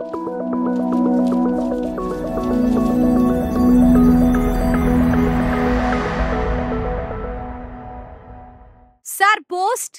sir post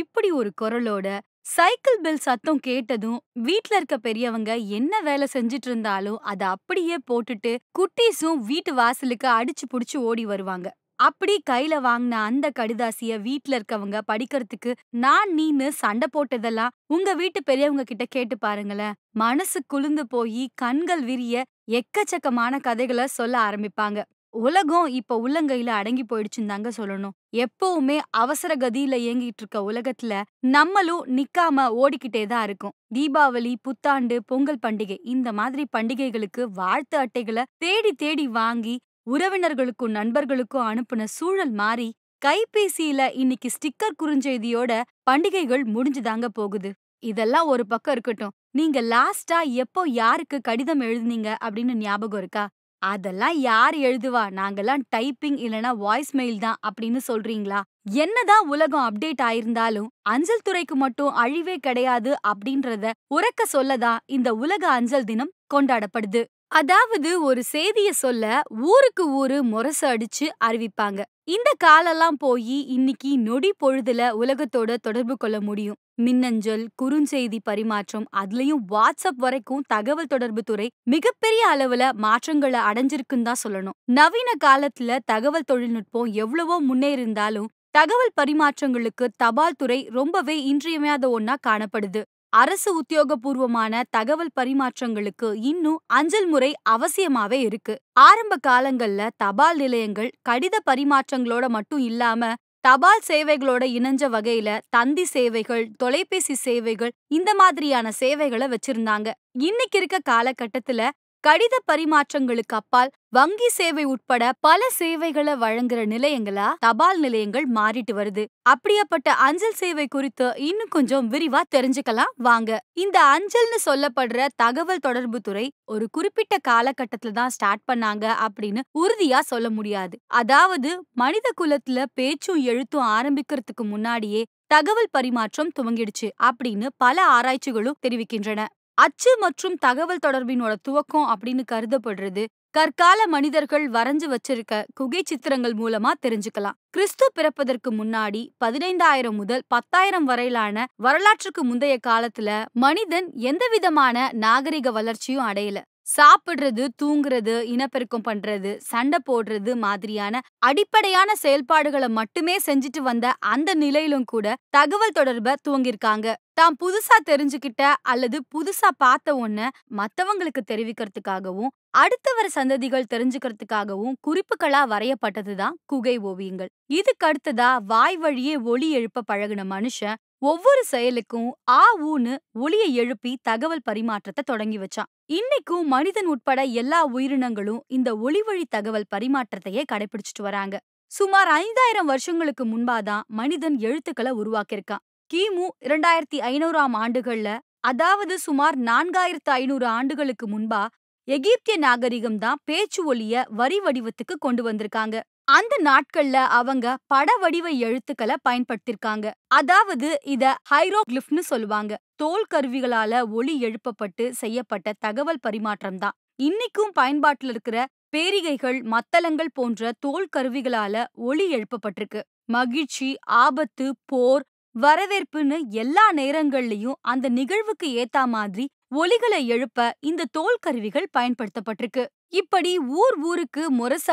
இப்படி ஒரு குரலோட cycle bill சத்தம் கேட்டதும் வீட்ல இருக்க பெரியவங்க என்ன வேலை செஞ்சுட்டு இருந்தாலும் அதை அப்படியே போட்டுட்டு குட்டீஸும் வீட்டு வாசலுக்கு அடிச்சு புடிச்சு ஓடி வருவாங்க அப்படி கையில வாங்கின அந்த கடிதாசிய வீட்ல இருக்கவங்க படிக்கிறதுக்கு நான் நீனு சண்டை போட்டதெல்லாம் உங்க வீட்டு பெரியவங்க கிட்ட கேட்டு பாருங்களேன் மனசு குளிர்ந்து போய் கண்கள் விரிய எக்கச்சக்கமான கதைகளை சொல்ல ஆரம்பிப்பாங்க உலகம் இப்ப உள்ளங்கையில அடங்கி போயிடுச்சுன்னு தாங்க சொல்லணும் எப்பவுமே அவசர கதியில இயங்கிட்டு இருக்க உலகத்துல நம்மளும் நிக்காம ஓடிக்கிட்டே தான் இருக்கும் தீபாவளி புத்தாண்டு பொங்கல் பண்டிகை இந்த மாதிரி பண்டிகைகளுக்கு வாழ்த்து அட்டைகளை தேடி தேடி வாங்கி உறவினர்களுக்கும் நண்பர்களுக்கும் அனுப்புன சூழல் மாறி கைபேசியில இன்னைக்கு ஸ்டிக்கர் குறுஞ்செய்தியோட பண்டிகைகள் முடிஞ்சுதாங்க போகுது இதெல்லாம் ஒரு பக்கம் இருக்கட்டும் நீங்க லாஸ்டா எப்போ யாருக்கு கடிதம் எழுதுனீங்க அப்படின்னு ஞாபகம் இருக்கா அதெல்லாம் யார் எழுதுவா நாங்கெல்லாம் டைப்பிங் இல்லனா வாய்ஸ் மெயில் தான் அப்படின்னு சொல்றீங்களா என்னதான் உலகம் அப்டேட் ஆயிருந்தாலும் அஞ்சல் துறைக்கு மட்டும் அழிவே கிடையாது அப்படின்றத உறக்க சொல்லதான் இந்த உலக அஞ்சல் தினம் கொண்டாடப்படுது அதாவது ஒரு செய்திய சொல்ல ஊருக்கு ஊரு முரசு அடிச்சு அறிவிப்பாங்க இந்த காலெல்லாம் போய் இன்னைக்கு நொடி பொழுதுல உலகத்தோட தொடர்பு கொள்ள முடியும் மின்னஞ்சல் குறுஞ்செய்தி பரிமாற்றம் அதுலயும் வாட்ஸ்அப் வரைக்கும் தகவல் தொடர்பு துறை மிகப்பெரிய அளவுல மாற்றங்களை அடைஞ்சிருக்குன்னு தான் சொல்லணும் நவீன காலத்துல தகவல் தொழில்நுட்பம் எவ்வளவோ முன்னேறிருந்தாலும் தகவல் பரிமாற்றங்களுக்கு தபால் துறை ரொம்பவே இன்றியமையாத ஒன்னா காணப்படுது அரசு உத்தியோகபூர்வமான தகவல் பரிமாற்றங்களுக்கு இன்னும் அஞ்சல் முறை அவசியமாவே இருக்கு ஆரம்ப காலங்கள்ல தபால் நிலையங்கள் கடித பரிமாற்றங்களோட மட்டும் இல்லாம தபால் சேவைகளோட இணைஞ்ச வகையில தந்தி சேவைகள் தொலைபேசி சேவைகள் இந்த மாதிரியான சேவைகளை வச்சிருந்தாங்க இன்னைக்கு இருக்க காலகட்டத்துல கடித பரிமாற்றங்களுக்கு அப்பால் வங்கி சேவை உட்பட பல சேவைகளை வழங்குற நிலையங்களா தபால் நிலையங்கள் மாறிட்டு வருது அப்படியாப்பட்ட அஞ்சல் சேவை குறித்து இன்னும் கொஞ்சம் விரிவா தெரிஞ்சுக்கலாம் வாங்க இந்த அஞ்சல்னு சொல்லப்படுற தகவல் தொடர்பு துறை ஒரு குறிப்பிட்ட காலகட்டத்துல தான் ஸ்டார்ட் பண்ணாங்க அப்படின்னு உறுதியா சொல்ல முடியாது அதாவது மனித குலத்துல பேச்சும் எழுத்தும் ஆரம்பிக்கிறதுக்கு முன்னாடியே தகவல் பரிமாற்றம் துவங்கிடுச்சு அப்படின்னு பல ஆராய்ச்சிகளும் தெரிவிக்கின்றன அச்சு மற்றும் தகவல் தொடர்பினோட துவக்கம் அப்படின்னு கருதப்படுறது கற்கால மனிதர்கள் வரைஞ்சு வச்சிருக்க குகை சித்திரங்கள் மூலமா தெரிஞ்சுக்கலாம் கிறிஸ்து பிறப்பதற்கு முன்னாடி பதினைந்தாயிரம் முதல் பத்தாயிரம் வரையிலான வரலாற்றுக்கு முந்தைய காலத்துல மனிதன் எந்த விதமான நாகரிக வளர்ச்சியும் அடையல சாப்பிடுறது தூங்குறது இனப்பெருக்கம் பண்றது சண்டை போடுறது மாதிரியான அடிப்படையான செயல்பாடுகளை மட்டுமே செஞ்சுட்டு வந்த அந்த நிலையிலும் கூட தகவல் தொடர்ப துவங்கிருக்காங்க தான் புதுசா தெரிஞ்சுக்கிட்ட அல்லது புதுசா பார்த்த ஒண்ண மத்தவங்களுக்கு தெரிவிக்கிறதுக்காகவும் அடுத்த வர சந்ததிகள் தெரிஞ்சுக்கிறதுக்காகவும் குறிப்புகளா வரையப்பட்டதுதான் குகை ஓவியங்கள் இதுக்கு அடுத்ததா வாய் வழியே ஒளி எழுப்ப பழகின மனுஷன் ஒவ்வொரு செயலுக்கும் ஆ ஊன்னு ஒளியை எழுப்பி தகவல் பரிமாற்றத்தை தொடங்கி வச்சான் இன்னைக்கும் மனிதன் உட்பட எல்லா உயிரினங்களும் இந்த ஒளி வழி தகவல் பரிமாற்றத்தையே கடைபிடிச்சிட்டு வராங்க சுமார் ஐந்தாயிரம் வருஷங்களுக்கு முன்பாதான் மனிதன் எழுத்துக்களை உருவாக்கியிருக்கான் கிமு இரண்டாயிரத்தி ஐநூறாம் ஆண்டுகள்ல அதாவது சுமார் நான்காயிரத்து ஐநூறு ஆண்டுகளுக்கு முன்பா எகிப்திய நாகரிகம் தான் பேச்சு ஒலிய வரி வடிவத்துக்கு கொண்டு வந்திருக்காங்க அந்த நாட்கள்ல அவங்க பட வடிவ எழுத்துக்களை பயன்படுத்திருக்காங்க அதாவது இத ஹைரோகிளிப்னு சொல்லுவாங்க தோல் கருவிகளால ஒளி எழுப்பப்பட்டு செய்யப்பட்ட தகவல் பரிமாற்றம் தான் இன்னைக்கும் பயன்பாட்டில் இருக்கிற பேரிகைகள் மத்தளங்கள் போன்ற தோல் கருவிகளால ஒளி எழுப்பப்பட்டிருக்கு மகிழ்ச்சி ஆபத்து போர் வரவேற்புன்னு எல்லா நேரங்கள்லயும் அந்த நிகழ்வுக்கு ஏத்தா மாதிரி ஒலிகளை எழுப்ப இந்த தோல் கருவிகள் பயன்படுத்தப்பட்டிருக்கு இப்படி ஊர் ஊருக்கு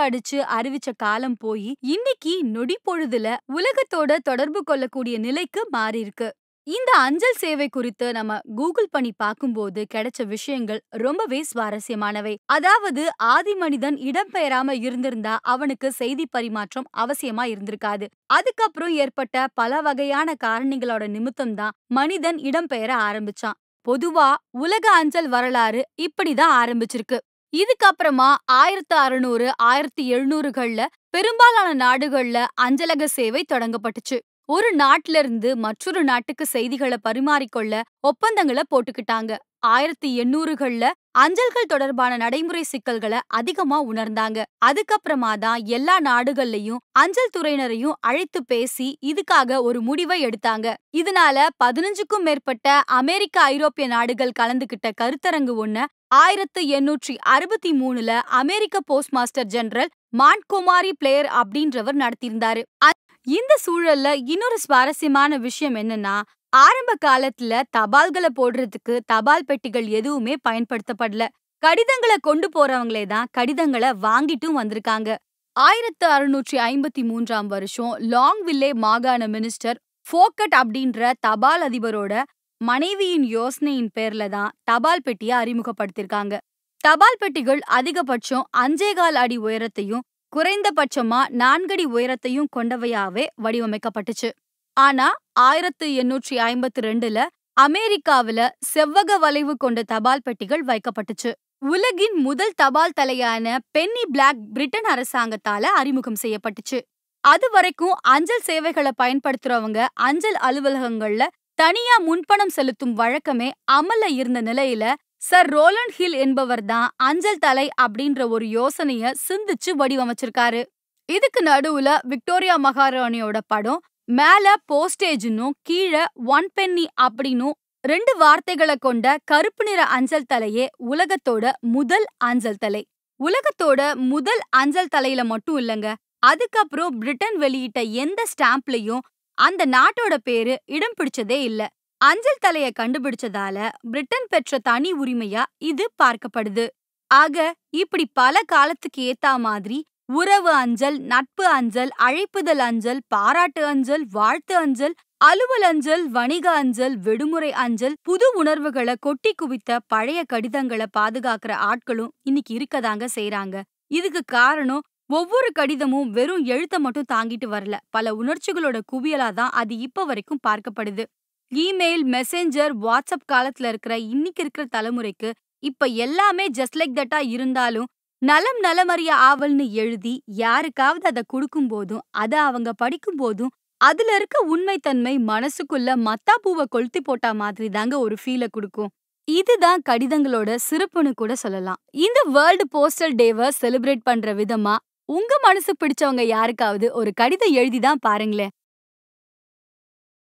அடிச்சு அறிவிச்ச காலம் போய் இன்னைக்கு நொடி பொழுதுல உலகத்தோட தொடர்பு கொள்ளக்கூடிய நிலைக்கு மாறியிருக்கு இந்த அஞ்சல் சேவை குறித்து நம்ம கூகுள் பண்ணி பார்க்கும்போது கிடைச்ச விஷயங்கள் ரொம்பவே சுவாரஸ்யமானவை அதாவது ஆதி மனிதன் இடம்பெயராம இருந்திருந்தா அவனுக்கு செய்தி பரிமாற்றம் அவசியமா இருந்திருக்காது அதுக்கப்புறம் ஏற்பட்ட பல வகையான காரணிகளோட நிமித்தம் தான் மனிதன் இடம்பெயர ஆரம்பிச்சான் பொதுவா உலக அஞ்சல் வரலாறு இப்படிதான் ஆரம்பிச்சிருக்கு இதுக்கப்புறமா ஆயிரத்தி அறுநூறு ஆயிரத்தி எழுநூறுகள்ல பெரும்பாலான நாடுகள்ல அஞ்சலக சேவை தொடங்கப்பட்டுச்சு ஒரு நாட்டுல இருந்து மற்றொரு நாட்டுக்கு செய்திகளை பரிமாறிக்கொள்ள ஒப்பந்தங்களை போட்டுக்கிட்டாங்க ஆயிரத்தி எண்ணூறுகள்ல அஞ்சல்கள் தொடர்பான நடைமுறை சிக்கல்களை அதிகமா உணர்ந்தாங்க அதுக்கப்புறமா தான் எல்லா நாடுகள்லயும் அஞ்சல் துறையினரையும் அழைத்து பேசி இதுக்காக ஒரு முடிவை எடுத்தாங்க இதனால பதினஞ்சுக்கும் மேற்பட்ட அமெரிக்க ஐரோப்பிய நாடுகள் கலந்துகிட்ட கருத்தரங்கு ஒண்ண ஆயிரத்து எண்ணூற்றி அறுபத்தி மூணுல அமெரிக்க post master general Montgomery Blair அப்படின்றவர் நடத்தியிருந்தாரு இந்த சூழல்ல இன்னொரு சுவாரஸ்யமான விஷயம் என்னன்னா ஆரம்ப காலத்துல தபால்களை போடுறதுக்கு தபால் பெட்டிகள் எதுவுமே பயன்படுத்தப்படல கடிதங்களை கொண்டு போறவங்களே தான் கடிதங்களை வாங்கிட்டும் வந்திருக்காங்க ஆயிரத்து அறுநூற்றி ஐம்பத்தி மூன்றாம் வருஷம் லாங் வில்லே மாகாண மினிஸ்டர் ஃபோக்கட் அப்படின்ற தபால் அதிபரோட மனைவியின் யோசனையின் பேர்ல தான் தபால் பெட்டியை அறிமுகப்படுத்திருக்காங்க தபால் பெட்டிகள் அதிகபட்சம் அஞ்சே கால் அடி உயரத்தையும் குறைந்தபட்சமா நான்கடி உயரத்தையும் கொண்டவையாவே வடிவமைக்கப்பட்டுச்சு ஆனா ஆயிரத்து எண்ணூற்றி ஐம்பத்தி ரெண்டுல அமெரிக்காவில செவ்வக வளைவு கொண்ட தபால் பெட்டிகள் வைக்கப்பட்டுச்சு உலகின் முதல் தபால் தலையான பென்னி பிளாக் பிரிட்டன் அரசாங்கத்தால அறிமுகம் செய்யப்பட்டுச்சு அது வரைக்கும் அஞ்சல் சேவைகளை பயன்படுத்துறவங்க அஞ்சல் அலுவலகங்கள்ல தனியா முன்பணம் செலுத்தும் வழக்கமே அமல்ல இருந்த நிலையில சார் ரோலண்ட் ஹில் என்பவர் தான் அஞ்சல் தலை அப்படின்ற ஒரு யோசனைய சிந்திச்சு வடிவமைச்சிருக்காரு இதுக்கு நடுவுல விக்டோரியா மகாராணியோட படம் மேல போஸ்டேஜ்னும் கீழே ஒன் பென்னி அப்படின்னும் ரெண்டு வார்த்தைகளை கொண்ட கருப்பு நிற அஞ்சல் தலையே உலகத்தோட முதல் அஞ்சல் தலை உலகத்தோட முதல் அஞ்சல் தலையில மட்டும் இல்லைங்க அதுக்கப்புறம் பிரிட்டன் வெளியிட்ட எந்த ஸ்டாம்ப்லயும் அந்த நாட்டோட பேரு இடம் பிடிச்சதே இல்லை அஞ்சல் தலையை கண்டுபிடிச்சதால பிரிட்டன் பெற்ற தனி உரிமையா இது பார்க்கப்படுது ஆக இப்படி பல காலத்துக்கு ஏத்தா மாதிரி உறவு அஞ்சல் நட்பு அஞ்சல் அழைப்புதல் அஞ்சல் பாராட்டு அஞ்சல் வாழ்த்து அஞ்சல் அலுவல் அஞ்சல் வணிக அஞ்சல் விடுமுறை அஞ்சல் புது உணர்வுகளை கொட்டி குவித்த பழைய கடிதங்களை பாதுகாக்கிற ஆட்களும் இன்னைக்கு இருக்கதாங்க செய்யறாங்க இதுக்கு காரணம் ஒவ்வொரு கடிதமும் வெறும் எழுத்த மட்டும் தாங்கிட்டு வரல பல உணர்ச்சிகளோட குவியலா தான் அது இப்ப வரைக்கும் பார்க்கப்படுது இமெயில் மெசேஞ்சர் வாட்ஸ்அப் காலத்துல இருக்கிற இன்னைக்கு இருக்கிற தலைமுறைக்கு இப்ப எல்லாமே ஜஸ்ட் லைக் தட்டா இருந்தாலும் நலம் நலமறிய ஆவல்னு எழுதி யாருக்காவது அதை கொடுக்கும் போதும் அதை அவங்க படிக்கும் போதும் அதுல இருக்க உண்மைத்தன்மை மனசுக்குள்ள மத்தா பூவை கொளுத்தி போட்டா மாதிரி தாங்க ஒரு ஃபீலை கொடுக்கும் இதுதான் கடிதங்களோட சிறப்புன்னு கூட சொல்லலாம் இந்த வேர்ல்டு போஸ்டல் டேவை செலிப்ரேட் பண்ற விதமா உங்க மனசு பிடிச்சவங்க யாருக்காவது ஒரு கடிதம் எழுதி தான் பாருங்களேன்